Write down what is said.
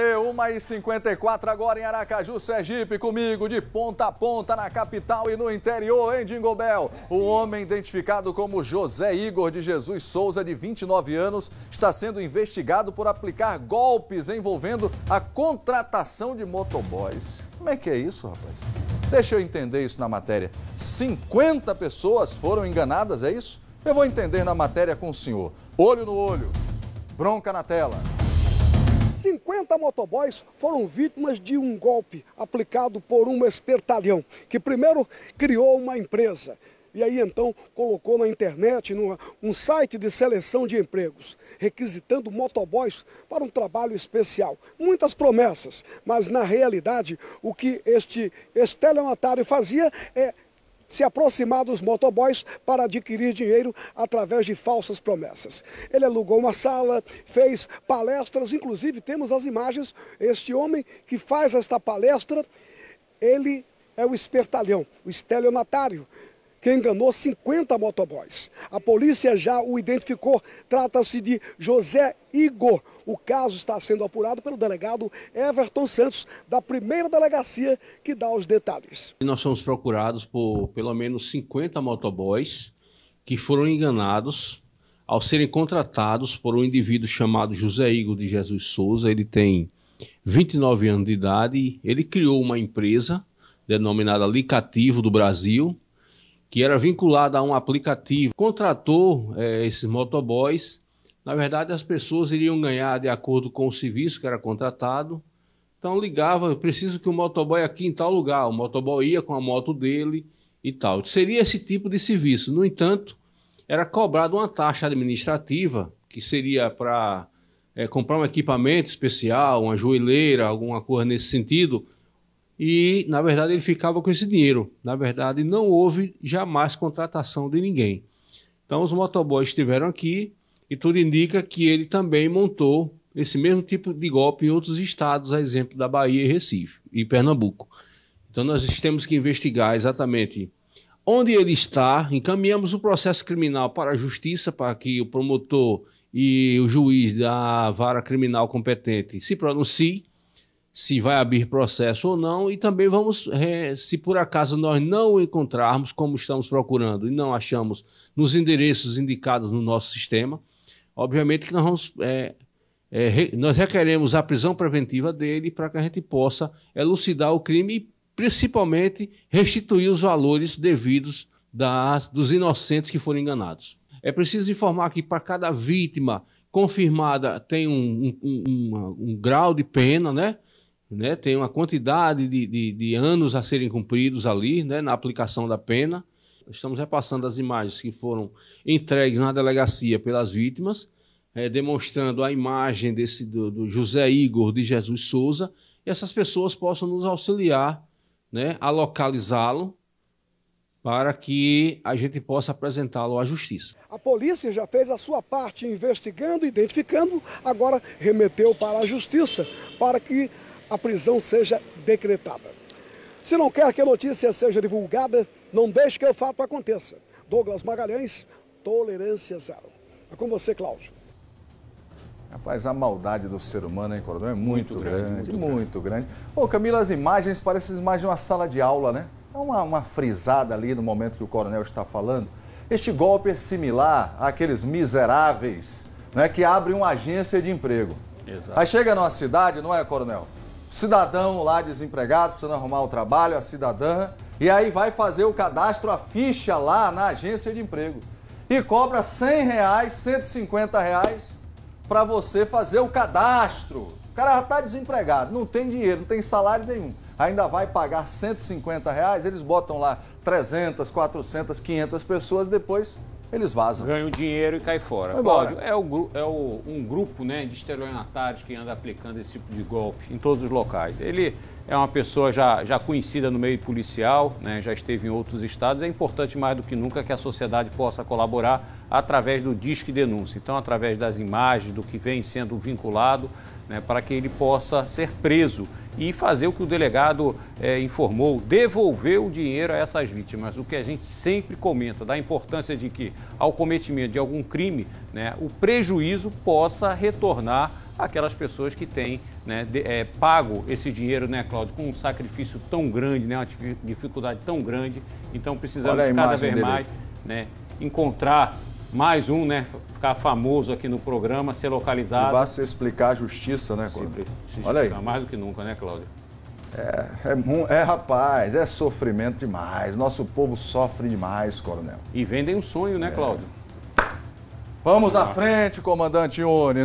1h54 agora em Aracaju, Sergipe, comigo de ponta a ponta na capital e no interior, hein, Dingobel? O homem identificado como José Igor de Jesus Souza, de 29 anos, está sendo investigado por aplicar golpes envolvendo a contratação de motoboys. Como é que é isso, rapaz? Deixa eu entender isso na matéria. 50 pessoas foram enganadas, é isso? Eu vou entender na matéria com o senhor. Olho no olho, bronca na tela. 50 motoboys foram vítimas de um golpe aplicado por um espertalhão, que primeiro criou uma empresa. E aí então colocou na internet um site de seleção de empregos, requisitando motoboys para um trabalho especial. Muitas promessas, mas na realidade o que este estelionatário fazia é se aproximar dos motoboys para adquirir dinheiro através de falsas promessas. Ele alugou uma sala, fez palestras, inclusive temos as imagens, este homem que faz esta palestra, ele é o espertalhão, o estelionatário, que enganou 50 motoboys. A polícia já o identificou. Trata-se de José Igor. O caso está sendo apurado pelo delegado Everton Santos, da primeira delegacia, que dá os detalhes. Nós somos procurados por pelo menos 50 motoboys que foram enganados ao serem contratados por um indivíduo chamado José Igor de Jesus Souza. Ele tem 29 anos de idade. Ele criou uma empresa denominada Licativo do Brasil que era vinculada a um aplicativo, contratou é, esses motoboys. Na verdade, as pessoas iriam ganhar de acordo com o serviço que era contratado. Então ligava, preciso que o motoboy aqui em tal lugar, o motoboy ia com a moto dele e tal. Seria esse tipo de serviço. No entanto, era cobrada uma taxa administrativa, que seria para é, comprar um equipamento especial, uma joelheira, alguma coisa nesse sentido, e, na verdade, ele ficava com esse dinheiro. Na verdade, não houve jamais contratação de ninguém. Então, os motoboys estiveram aqui e tudo indica que ele também montou esse mesmo tipo de golpe em outros estados, a exemplo da Bahia e Recife e Pernambuco. Então, nós temos que investigar exatamente onde ele está, encaminhamos o processo criminal para a justiça, para que o promotor e o juiz da vara criminal competente se pronuncie se vai abrir processo ou não, e também vamos, é, se por acaso nós não encontrarmos como estamos procurando e não achamos nos endereços indicados no nosso sistema, obviamente que nós vamos. É, é, nós requeremos a prisão preventiva dele para que a gente possa elucidar o crime e, principalmente, restituir os valores devidos das, dos inocentes que foram enganados. É preciso informar que para cada vítima confirmada tem um, um, um, um grau de pena, né? né? Tem uma quantidade de, de, de anos a serem cumpridos ali, né? Na aplicação da pena. Estamos repassando as imagens que foram entregues na delegacia pelas vítimas, é, demonstrando a imagem desse do, do José Igor de Jesus Souza, e essas pessoas possam nos auxiliar né, a localizá-lo para que a gente possa apresentá-lo à justiça. A polícia já fez a sua parte investigando, identificando, agora remeteu para a justiça para que a prisão seja decretada. Se não quer que a notícia seja divulgada, não deixe que o fato aconteça. Douglas Magalhães, tolerância zero. É com você, Cláudio. Rapaz, a maldade do ser humano, hein, Coronel? É muito, muito grande, grande, muito, grande. grande. Camila, as imagens parecem mais de uma sala de aula, né? É uma, uma frisada ali no momento que o Coronel está falando. Este golpe é similar àqueles miseráveis né, que abrem uma agência de emprego. Exato. Aí chega numa cidade, não é, Coronel? cidadão lá desempregado, precisando arrumar o trabalho, a cidadã, e aí vai fazer o cadastro, a ficha lá na agência de emprego. E cobra 100 reais, 150 reais para você fazer o cadastro. O cara já está desempregado, não tem dinheiro, não tem salário nenhum. Ainda vai pagar 150 reais, eles botam lá 300, 400, 500 pessoas, depois eles vazam. Ganham dinheiro e cai fora. Cláudio, é, o, é o, um grupo né, de estelionatários que anda aplicando esse tipo de golpe em todos os locais. Ele é uma pessoa já, já conhecida no meio policial, né, já esteve em outros estados. É importante mais do que nunca que a sociedade possa colaborar através do Disque Denúncia. Então, através das imagens, do que vem sendo vinculado, né, para que ele possa ser preso e fazer o que o delegado é, informou, devolver o dinheiro a essas vítimas. O que a gente sempre comenta, da importância de que, ao cometimento de algum crime, né, o prejuízo possa retornar aquelas pessoas que têm né, de, é, pago esse dinheiro, né, Cláudio, com um sacrifício tão grande, né, uma dificuldade tão grande. Então precisamos cada vez dele. mais né, encontrar mais um, né, ficar famoso aqui no programa, ser localizado. E vai se explicar a justiça, né, Cláudio? Se, se Olha aí. Mais do que nunca, né, Cláudio? É, é, é, rapaz, é sofrimento demais. Nosso povo sofre demais, coronel. E vendem um sonho, né, é. Cláudio? Vamos à frente, comandante Unes.